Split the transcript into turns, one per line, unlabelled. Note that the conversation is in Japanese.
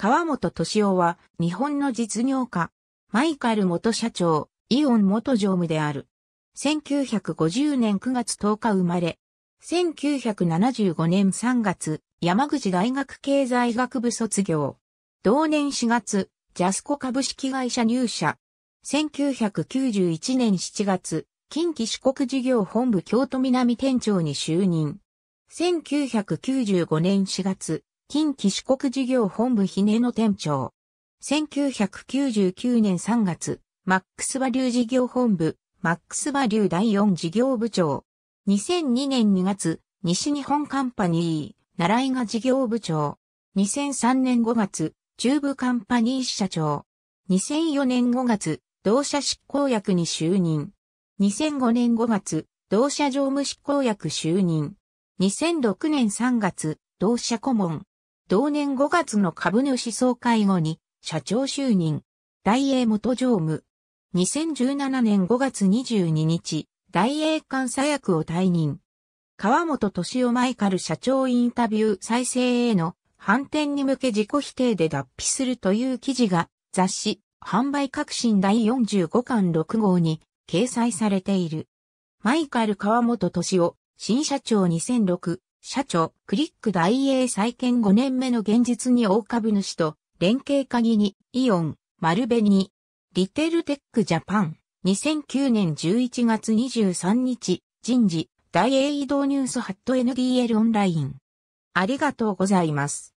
川本敏夫は日本の実業家、マイカル元社長、イオン元常務である。1950年9月10日生まれ。1975年3月、山口大学経済学部卒業。同年4月、ジャスコ株式会社入社。1991年7月、近畿四国事業本部京都南店長に就任。1995年4月、近畿四国事業本部ひねの店長。1999年3月、マックスバリュー事業本部、マックスバリュー第4事業部長。2002年2月、西日本カンパニー、習いが事業部長。2003年5月、中部カンパニー社長。2004年5月、同社執行役に就任。2005年5月、同社常務執行役就任。2006年3月、同社顧問。同年5月の株主総会後に社長就任、大英元常務。2017年5月22日、大英監査役を退任。川本敏夫マイカル社長インタビュー再生への反転に向け自己否定で脱皮するという記事が雑誌販売革新第45巻6号に掲載されている。マイカル川本敏夫新社長2006社長、クリック大英再建5年目の現実に大株主と、連携鍵に、イオン、丸紅リテールテックジャパン、2009年11月23日、人事、大英移動ニュースハット NDL オンライン。ありがとうございます。